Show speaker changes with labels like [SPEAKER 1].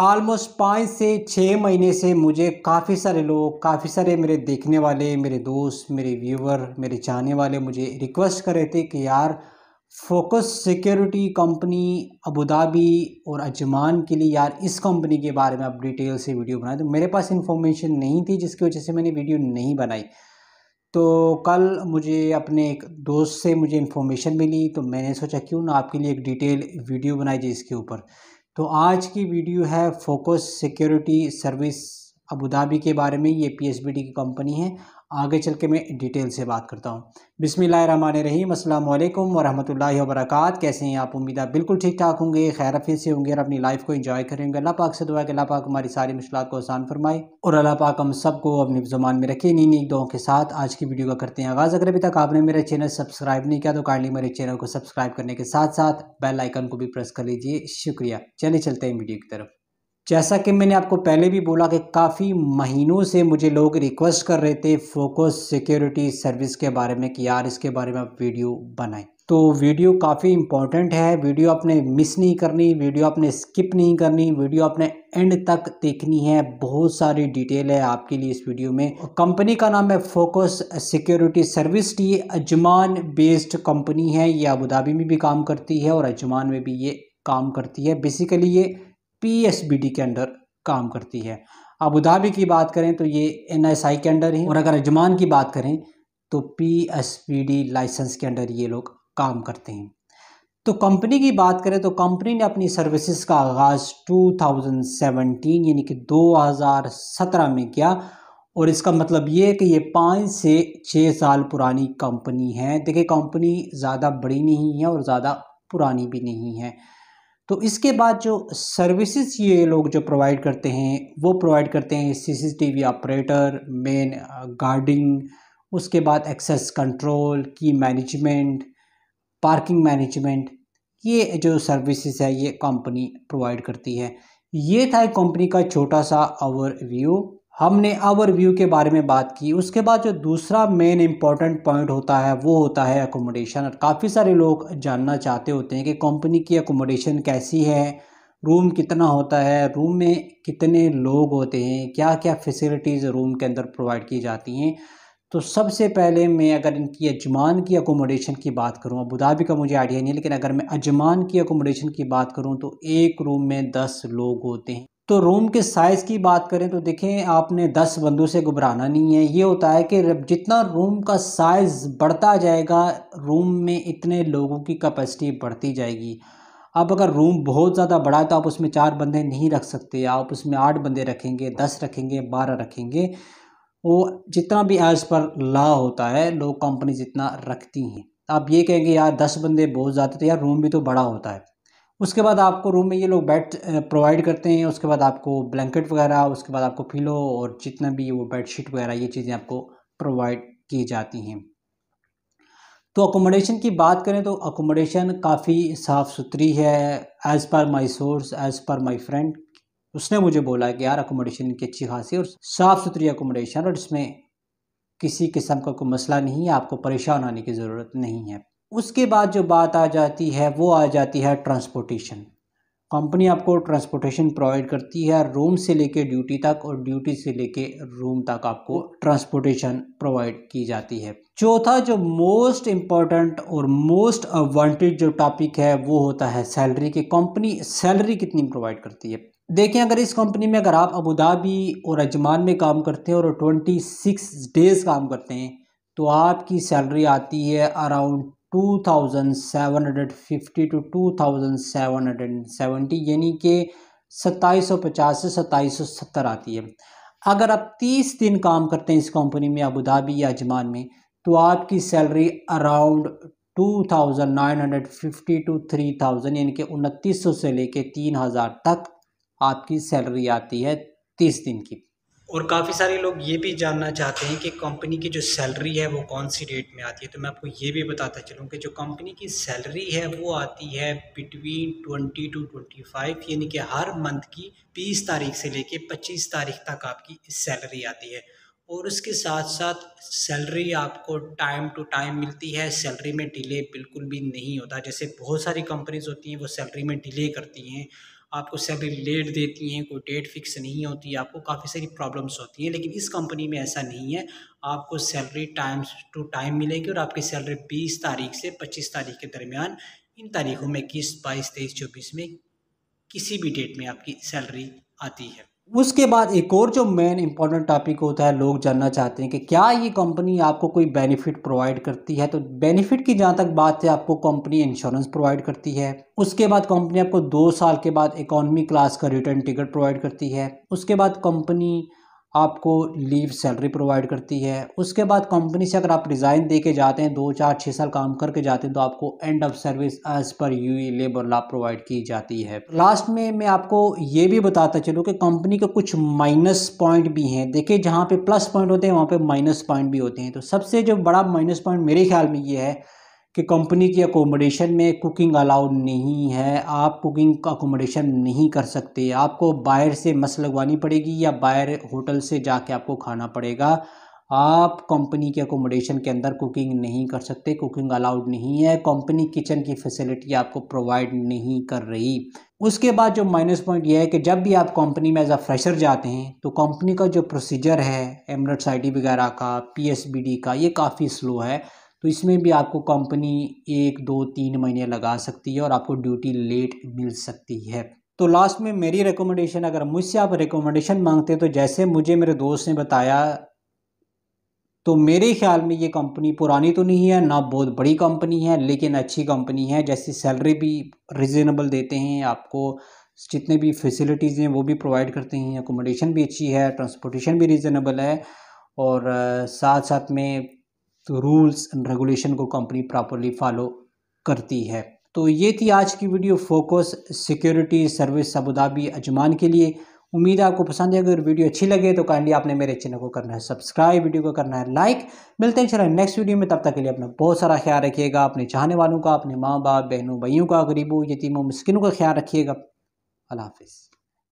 [SPEAKER 1] almost पाँच से छः महीने से मुझे काफ़ी सारे लोग काफ़ी सारे मेरे देखने वाले मेरे दोस्त मेरे व्यूवर मेरे चाहने वाले मुझे रिक्वेस्ट कर रहे थे कि यार फोकस सिक्योरिटी कंपनी अबूदाबी और अजमान के लिए यार इस कंपनी के बारे में आप डिटेल से वीडियो बनाए तो मेरे पास इन्फॉर्मेशन नहीं थी जिसकी वजह से मैंने वीडियो नहीं बनाई तो कल मुझे अपने एक दोस्त से मुझे इन्फॉर्मेशन मिली तो मैंने सोचा क्यों ना आपके लिए एक डिटेल वीडियो बनाई जाए इसके ऊपर तो आज की वीडियो है Focus Security Service Abu Dhabi के बारे में ये पी की कंपनी है आगे चल के मैं डिटेल से बात करता हूँ बिस्मिल रहीम अल्लाम वरहमल वरक कैसे हैं आप उम्मीदा बिल्कुल ठीक ठाक होंगे खैर अफीन से होंगे और अपनी लाइफ को इन्जॉय करेंगे अल्लाह पाक से दुआ कि अल्लाह पाक हमारी सारी मुश्किल को आसान फरमाए और अल्लाह पाक हम सबको अपनी जुबान में रखे इन्हीं नई दुआओं के साथ आज की वीडियो का करते हैं आगाज़ अगर अभी तक आपने मेरा चैनल सब्सक्राइब नहीं किया तो काइंडली मेरे चैनल को सब्सक्राइब करने के साथ साथ बेल आइकन को भी प्रेस कर लीजिए शुक्रिया चले चलते हैं वीडियो की तरफ जैसा कि मैंने आपको पहले भी बोला कि काफ़ी महीनों से मुझे लोग रिक्वेस्ट कर रहे थे फोकस सिक्योरिटी सर्विस के बारे में कि यार इसके बारे में आप वीडियो बनाएं तो वीडियो काफ़ी इंपॉर्टेंट है वीडियो आपने मिस नहीं करनी वीडियो आपने स्किप नहीं करनी वीडियो आपने एंड तक देखनी है बहुत सारी डिटेल है आपके लिए इस वीडियो में कंपनी का नाम है फोकस सिक्योरिटी सर्विस ये अजमान बेस्ड कंपनी है ये अबू धाबी में भी काम करती है और अजमान में भी ये काम करती है बेसिकली ये पीएसबीडी के अंडर काम करती है अबूधाबी की बात करें तो ये एन के अंडर है और अगर अजमान की बात करें तो पी लाइसेंस के अंडर ये लोग काम करते हैं तो कंपनी की बात करें तो कंपनी ने अपनी सर्विसेज का आगाज़ 2017 यानी कि 2017 में किया और इसका मतलब ये है कि ये पाँच से छः साल पुरानी कंपनी है देखिए कंपनी ज़्यादा बड़ी नहीं है और ज़्यादा पुरानी भी नहीं है तो इसके बाद जो सर्विसेज ये लोग जो प्रोवाइड करते हैं वो प्रोवाइड करते हैं सीसीटीवी ऑपरेटर मेन गार्डिंग उसके बाद एक्सेस कंट्रोल की मैनेजमेंट पार्किंग मैनेजमेंट ये जो सर्विसेज है ये कंपनी प्रोवाइड करती है ये था कंपनी का छोटा सा ओवरव्यू हमने आवर व्यू के बारे में बात की उसके बाद जो दूसरा मेन इम्पॉर्टेंट पॉइंट होता है वो होता है एकोमोडेशन और काफ़ी सारे लोग जानना चाहते होते हैं कि कंपनी की एकोमोडेशन कैसी है रूम कितना होता है रूम में कितने लोग होते हैं क्या क्या फैसिलिटीज़ रूम के अंदर प्रोवाइड की जाती हैं तो सबसे पहले मैं अगर इनकी अजमान की अकोमोडेशन की बात करूँ अबूधाबी का मुझे आइडिया नहीं लेकिन अगर मैं अजमान की अकोमोडेशन की बात करूँ तो एक रूम में दस लोग होते हैं तो रूम के साइज़ की बात करें तो देखें आपने दस बंदों से घबराना नहीं है ये होता है कि जितना रूम का साइज़ बढ़ता जाएगा रूम में इतने लोगों की कैपेसिटी बढ़ती जाएगी अब अगर रूम बहुत ज़्यादा बड़ा है तो आप उसमें चार बंदे नहीं रख सकते आप उसमें आठ बंदे रखेंगे दस रखेंगे बारह रखेंगे वो जितना भी एज पर ला होता है लोग कंपनी जितना रखती हैं आप ये कहेंगे यार दस बंदे बहुत ज़्यादा तो यार रूम भी तो बड़ा होता है उसके बाद आपको रूम में ये लोग बेड प्रोवाइड करते हैं उसके बाद आपको ब्लैंकेट वगैरह उसके बाद आपको पिलो और जितना भी वो बेडशीट वगैरह ये चीज़ें आपको प्रोवाइड की जाती हैं तो अकोमोडेशन की बात करें तो अकोमोडेशन काफ़ी साफ़ सुथरी है as per my source as per my friend उसने मुझे बोला कि यार अकोमोडेशन की अच्छी खासी और साफ़ सुथरी अकोमोडेशन और इसमें किसी किस्म का कोई मसला नहीं है आपको परेशान होने की ज़रूरत नहीं है उसके बाद जो बात आ जाती है वो आ जाती है ट्रांसपोर्टेशन कंपनी आपको ट्रांसपोर्टेशन प्रोवाइड करती है रूम से लेके ड्यूटी तक और ड्यूटी से लेके रूम तक आपको ट्रांसपोर्टेशन प्रोवाइड की जाती है चौथा जो मोस्ट इम्पॉर्टेंट और मोस्ट वांटेड जो टॉपिक है वो होता है सैलरी की कंपनी सैलरी कितनी प्रोवाइड करती है देखें अगर इस कंपनी में अगर आप अबूधाबी और अजमान में काम करते हैं और ट्वेंटी सिक्स डेज़ काम करते हैं तो आपकी सैलरी आती है अराउंड 2750 टू 2770 यानी कि 2750 से सत्ताईस आती है अगर आप 30 दिन काम करते हैं इस कंपनी में अबू धाबी या अजमान में तो आपकी सैलरी अराउंड 2950 टू 3000 यानी कि उनतीस से लेके 3000 तक आपकी सैलरी आती है 30 दिन की और काफ़ी सारे लोग ये भी जानना चाहते हैं कि कंपनी की जो सैलरी है वो कौन सी रेट में आती है तो मैं आपको ये भी बताता चलूँ कि जो कंपनी की सैलरी है वो आती है between twenty to twenty five यानी कि हर मंथ की बीस तारीख से लेके पच्चीस तारीख तक आपकी सैलरी आती है और उसके साथ साथ सैलरी आपको टाइम टू टाइम मिलती है सैलरी में डिले बिल्कुल भी नहीं होता जैसे बहुत सारी कंपनीज होती हैं वो सैलरी में डिले करती हैं आपको सैलरी लेट देती हैं कोई डेट फिक्स नहीं होती आपको काफ़ी सारी प्रॉब्लम्स होती हैं लेकिन इस कंपनी में ऐसा नहीं है आपको सैलरी टाइम टू टाइम मिलेगी और आपकी सैलरी बीस तारीख से पच्चीस तारीख के दरमियान इन तारीखों में इक्कीस बाईस तेईस चौबीस में किसी भी डेट में आपकी सैलरी आती है उसके बाद एक और जो मेन इंपॉर्टेंट टॉपिक होता है लोग जानना चाहते हैं कि क्या ये कंपनी आपको कोई बेनिफिट प्रोवाइड करती है तो बेनिफिट की जहाँ तक बात है आपको कंपनी इंश्योरेंस प्रोवाइड करती है उसके बाद कंपनी आपको दो साल के बाद इकोनॉमी क्लास का रिटर्न टिकट प्रोवाइड करती है उसके बाद कंपनी आपको लीव सैलरी प्रोवाइड करती है उसके बाद कंपनी से अगर आप रिज़ाइन दे के जाते हैं दो चार छः साल काम करके जाते हैं तो आपको end of service as per U labour law provide की जाती है लास्ट में मैं आपको ये भी बताता चलूँ कि कंपनी के कुछ माइनस पॉइंट भी हैं देखिए जहाँ पे प्लस पॉइंट होते हैं वहाँ पे माइनस पॉइंट भी होते हैं तो सबसे जो बड़ा माइनस पॉइंट मेरे ख्याल में ये है कि कंपनी की अकोमोडेशन में कुकिंग अलाउड नहीं है आप कुकिंग अकोमोडेशन नहीं कर सकते आपको बाहर से मस लगवानी पड़ेगी या बाहर होटल से जाके आपको खाना पड़ेगा आप कंपनी के अकोमोडेशन के अंदर कुकिंग नहीं कर सकते कुकिंग अलाउड नहीं है कंपनी किचन की फैसिलिटी आपको प्रोवाइड नहीं कर रही उसके बाद जो माइनस पॉइंट यह है कि जब भी आप कंपनी में एज अ फ्रेशर जाते हैं तो कंपनी का जो प्रोसीजर है एमरट्स आई वगैरह का पी का ये काफ़ी स्लो है तो इसमें भी आपको कंपनी एक दो तीन महीने लगा सकती है और आपको ड्यूटी लेट मिल सकती है तो लास्ट में मेरी रिकमेंडेशन अगर मुझसे आप रिकमेंडेशन मांगते तो जैसे मुझे मेरे दोस्त ने बताया तो मेरे ख्याल में ये कंपनी पुरानी तो नहीं है ना बहुत बड़ी कंपनी है लेकिन अच्छी कंपनी है जैसे सैलरी भी रिजनेबल देते हैं आपको जितने भी फैसिलिटीज़ हैं वो भी प्रोवाइड करते हैं एकोमोडेशन भी अच्छी है ट्रांसपोर्टेशन भी रिजनेबल है और साथ साथ में तो रूल्स एंड रेगुलेशन को कंपनी प्रॉपरली फॉलो करती है तो ये थी आज की video Focus Security Service Abu Dhabi Ajman के लिए उम्मीद है आपको पसंद है अगर वीडियो अच्छी लगे तो काइंडली आपने मेरे चैनल को करना है सब्सक्राइब वीडियो को करना है लाइक मिलते हैं चलो नेक्स्ट वीडियो में तब तक के लिए अपना बहुत सारा ख्याल रखिएगा अपने चाहने वालों का अपने माँ बाप बहनों भाइयों का गरीबों यतीमों मुस्किनों का ख्याल रखिएगा अल्लाह हाफिज़